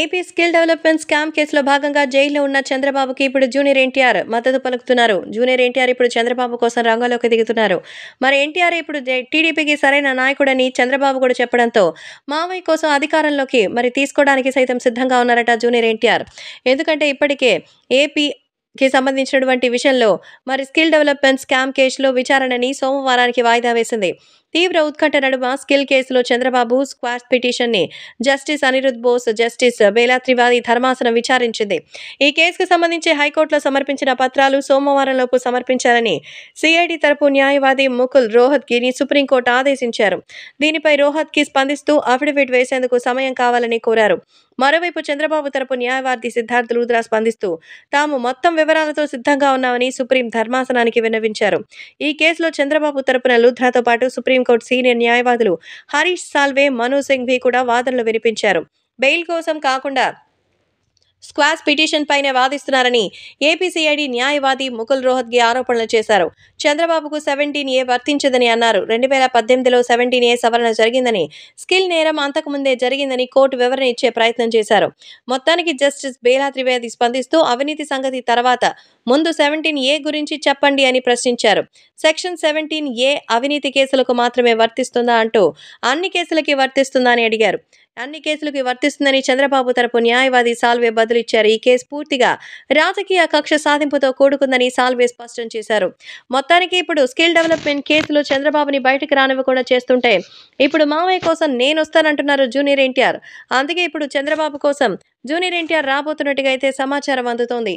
AP skill development scam కేసులో భాగంగా జైల్లో ఉన్న చంద్రబాబుకి ఇప్పుడు జూనియర్ ఎన్టీఆర్ మద్దతు పలుకుతున్నారు జూనియర్ ఎన్టీఆర్ ఇప్పుడు చంద్రబాబు కోసం రంగంలోకి దిగుతున్నారు మరి ఎన్టీఆర్ ఇప్పుడు టీడీపీకి సరైన నాయకుడని చంద్రబాబు కూడా చెప్పడంతో మావయ్య కోసం అధికారంలోకి మరి తీసుకోవడానికి సైతం సిద్ధంగా ఉన్నారట జూనియర్ ఎన్టీఆర్ ఎందుకంటే ఇప్పటికే ఏపీ కి సంబంధించినటువంటి విషయంలో మరి స్కిల్ డెవలప్మెంట్ స్కామ్ కేసులో విచారణని సోమవారానికి వాయిదా వేసింది తీవ్ర ఉత్కంఠ నడుమ స్కిల్ కేసులో చంద్రబాబు స్క్వాష్ పిటిషన్ని జస్టిస్ అనిరుద్ బోస్ జస్టిస్ బేలా త్రివాది ధర్మాసనం విచారించింది ఈ కేసుకు సంబంధించి హైకోర్టులో సమర్పించిన పత్రాలు సోమవారంలోపు సమర్పించాలని సిఐడి తరపు న్యాయవాది ముకుల్ రోహత్ గిని సుప్రీంకోర్టు ఆదేశించారు దీనిపై రోహత్ కి స్పందిస్తూ అఫిడవిట్ వేసేందుకు సమయం కావాలని కోరారు మరోవైపు చంద్రబాబు తరపు న్యాయవాది సిద్ధార్థ లూద్రా స్పందిస్తూ తాము మొత్తం వివరాలతో సిద్ధంగా ఉన్నామని సుప్రీం ధర్మాసనానికి విన్నవించారు ఈ కేసులో చంద్రబాబు తరపున లూద్రాతో పాటు సుప్రీంకోర్టు సీనియర్ న్యాయవాదులు హరీష్ సాల్వే మను సింఘ్వి కూడా వాదనలు వినిపించారు బెయిల్ కోసం కాకుండా స్క్వాస్ పిటిషన్ పైనే వాదిస్తున్నారని ఏపీసీఐడి న్యాయవాది ముకుల్ రోహత్గి ఆరోపణలు చేశారు చంద్రబాబుకు సెవెంటీన్ ఏ వర్తించదని అన్నారు రెండు వేల పద్దెనిమిదిలో సెవెంటీన్ ఏ సవరణ జరిగిందని స్కిల్ నేరం అంతకుముందే జరిగిందని కోర్టు వివరణ ఇచ్చే ప్రయత్నం చేశారు మొత్తానికి జస్టిస్ బేలా త్రివేది స్పందిస్తూ అవినీతి సంగతి తర్వాత ముందు సెవెంటీన్ ఏ గురించి చెప్పండి అని ప్రశ్నించారు సెక్షన్ సెవెంటీన్ ఏ అవినీతి కేసులకు మాత్రమే వర్తిస్తుందా అంటూ అన్ని కేసులకి వర్తిస్తుందా అని అడిగారు అన్ని కేసులకు వర్తిస్తుందని చంద్రబాబు తరపు న్యాయవాది సాల్వే బదులిచ్చారు ఈ కేసు పూర్తిగా రాజకీయ కక్ష సాధింపుతో కూడుకుందని సాల్వే స్పష్టం చేశారు మొత్తానికి ఇప్పుడు స్కిల్ డెవలప్మెంట్ కేసులు చంద్రబాబుని బయటకు రానివ్వకుండా చేస్తుంటే ఇప్పుడు మావయ్య కోసం నేను వస్తానంటున్నారు జూనియర్ ఎన్టీఆర్ అందుకే ఇప్పుడు చంద్రబాబు కోసం జూనియర్ ఎన్టీఆర్ రాబోతున్నట్టుగా అయితే సమాచారం అందుతోంది